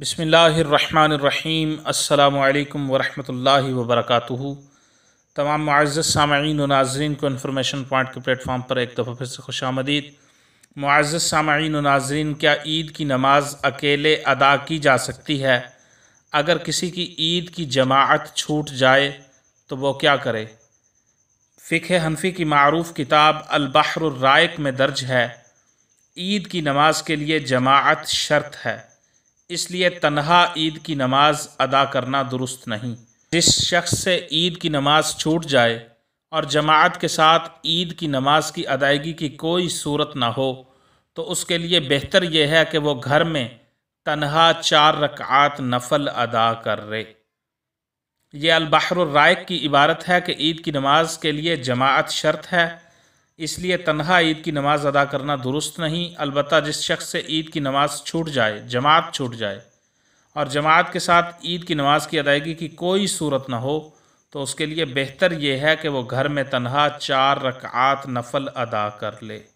بسم اللہ الرحمن الرحیم السلام علیکم ورحمۃ اللہ وبرکاتہ تمام معزز سامعین و ناظرین کو انفارمیشن پوائنٹ کے پلیٹ فارم پر ایک دفعہ پھر سے خوش آمدید معزز سامعین و ناظرین کیا عید کی نماز اکیلے ادا کی جا سکتی ہے اگر کسی کی عید کی جماعت چھوٹ جائے تو وہ کیا کرے فقہ حنفی کی معروف کتاب البحر الرائق میں درج ہے عید کی نماز کے لیے جماعت شرط ہے اس لیے تنہا عید کی نماز ادا کرنا درست نہیں جس شخص سے عید کی نماز چھوٹ جائے اور جماعت کے ساتھ عید کی نماز کی ادائیگی کی کوئی صورت نہ ہو تو اس کے لیے بہتر یہ ہے کہ وہ گھر میں تنہا چار رکعات نفل ادا کر رہے یہ البحر الرائق کی عبارت ہے کہ عید کی نماز کے لیے جماعت شرط ہے اس لیے تنہا عید کی نماز ادا کرنا درست نہیں البتہ جس شخص سے عید کی نماز چھوٹ جائے جماعت چھوٹ جائے اور جماعت کے ساتھ عید کی نماز کی ادائیگی کی کوئی صورت نہ ہو تو اس کے لیے بہتر یہ ہے کہ وہ گھر میں تنہا چار رکعات نفل ادا کر لے